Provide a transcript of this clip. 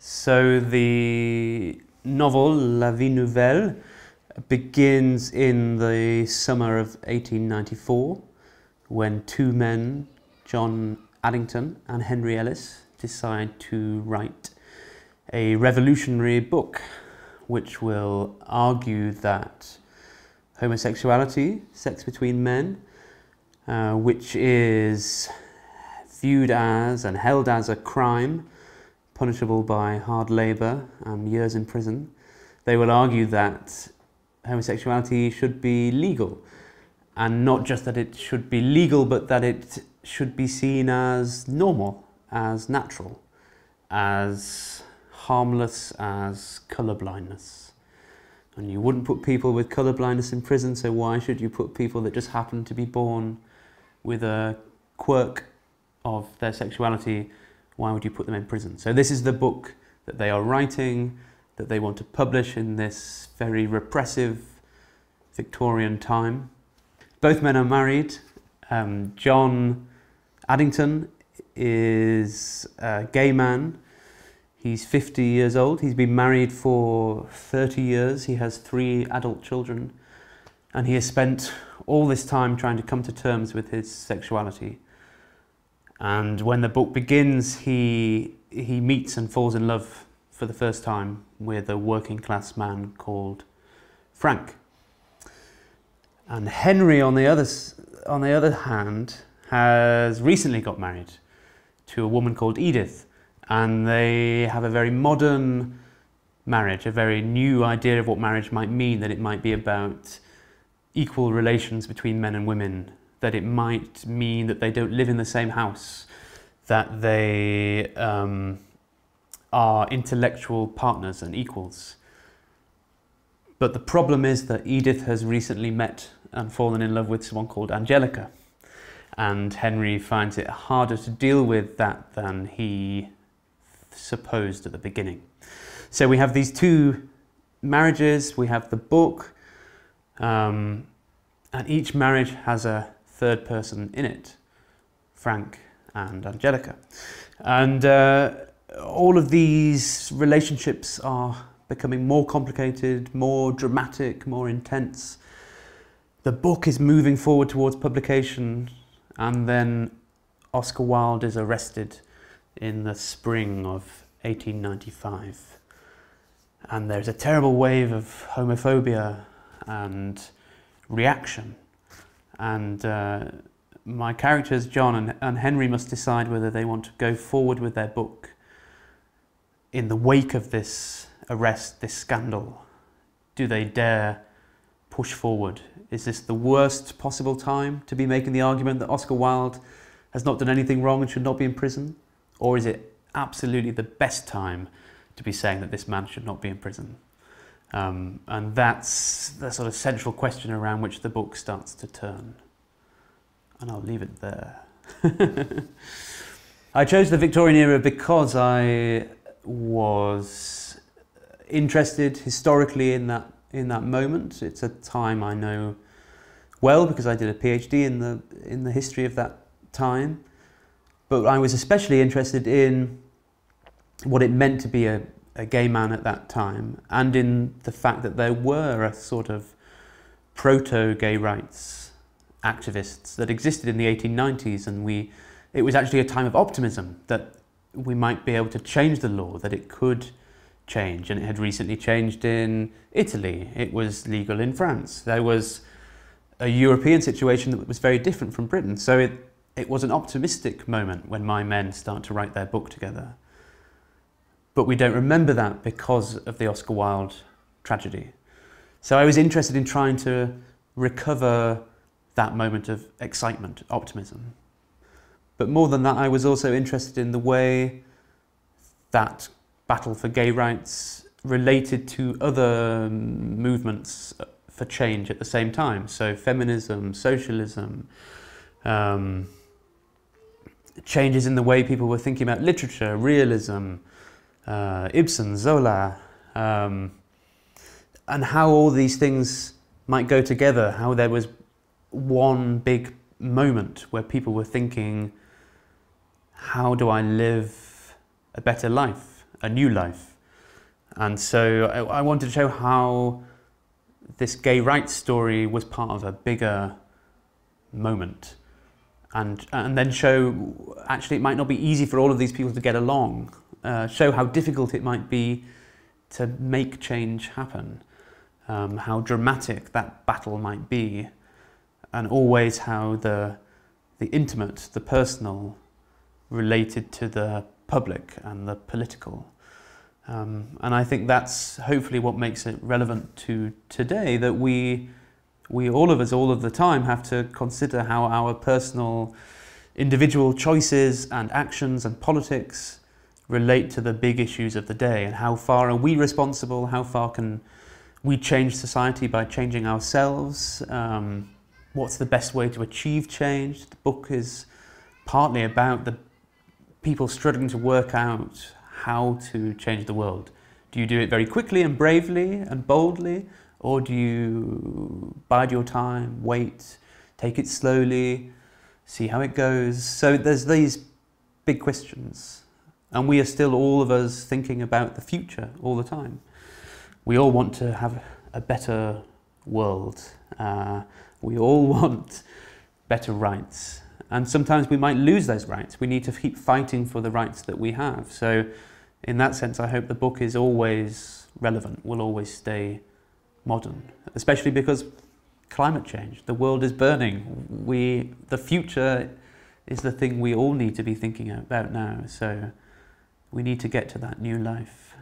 So the novel La Vie Nouvelle begins in the summer of 1894 when two men, John Addington and Henry Ellis, decide to write a revolutionary book which will argue that homosexuality, sex between men, uh, which is viewed as and held as a crime punishable by hard labour and years in prison, they will argue that homosexuality should be legal. And not just that it should be legal, but that it should be seen as normal, as natural, as harmless as colour blindness. And you wouldn't put people with colour blindness in prison, so why should you put people that just happen to be born with a quirk of their sexuality why would you put them in prison? So this is the book that they are writing, that they want to publish in this very repressive Victorian time. Both men are married. Um, John Addington is a gay man. He's 50 years old. He's been married for 30 years. He has three adult children. And he has spent all this time trying to come to terms with his sexuality. And when the book begins, he, he meets and falls in love for the first time with a working class man called Frank. And Henry, on the other, on the other hand, has recently got married to a woman called Edith, and they have a very modern marriage, a very new idea of what marriage might mean, that it might be about equal relations between men and women that it might mean that they don't live in the same house, that they um, are intellectual partners and equals. But the problem is that Edith has recently met and fallen in love with someone called Angelica. And Henry finds it harder to deal with that than he supposed at the beginning. So we have these two marriages, we have the book, um, and each marriage has a third person in it, Frank and Angelica. And uh, all of these relationships are becoming more complicated, more dramatic, more intense. The book is moving forward towards publication, and then Oscar Wilde is arrested in the spring of 1895. And there's a terrible wave of homophobia and reaction and uh, my characters, John and, and Henry, must decide whether they want to go forward with their book in the wake of this arrest, this scandal. Do they dare push forward? Is this the worst possible time to be making the argument that Oscar Wilde has not done anything wrong and should not be in prison? Or is it absolutely the best time to be saying that this man should not be in prison? Um, and that's the sort of central question around which the book starts to turn. And I'll leave it there. I chose the Victorian era because I was interested historically in that, in that moment. It's a time I know well because I did a PhD in the, in the history of that time. But I was especially interested in what it meant to be a a gay man at that time, and in the fact that there were a sort of proto gay rights activists that existed in the 1890s, and we, it was actually a time of optimism that we might be able to change the law, that it could change, and it had recently changed in Italy. It was legal in France. There was a European situation that was very different from Britain. So it, it was an optimistic moment when my men start to write their book together but we don't remember that because of the Oscar Wilde tragedy. So I was interested in trying to recover that moment of excitement, optimism. But more than that, I was also interested in the way that battle for gay rights related to other movements for change at the same time. So feminism, socialism, um, changes in the way people were thinking about literature, realism, uh, Ibsen, Zola, um, and how all these things might go together, how there was one big moment where people were thinking, how do I live a better life, a new life? And so I, I wanted to show how this gay rights story was part of a bigger moment. And, and then show actually it might not be easy for all of these people to get along uh, show how difficult it might be to make change happen, um, how dramatic that battle might be, and always how the, the intimate, the personal, related to the public and the political. Um, and I think that's hopefully what makes it relevant to today that we, we all of us, all of the time, have to consider how our personal, individual choices and actions and politics relate to the big issues of the day and how far are we responsible, how far can we change society by changing ourselves, um, what's the best way to achieve change. The book is partly about the people struggling to work out how to change the world. Do you do it very quickly and bravely and boldly, or do you bide your time, wait, take it slowly, see how it goes? So there's these big questions. And we are still all of us thinking about the future all the time. We all want to have a better world. Uh, we all want better rights. And sometimes we might lose those rights. We need to keep fighting for the rights that we have. So, in that sense, I hope the book is always relevant, will always stay modern, especially because climate change, the world is burning. We, the future is the thing we all need to be thinking about now. So, we need to get to that new life.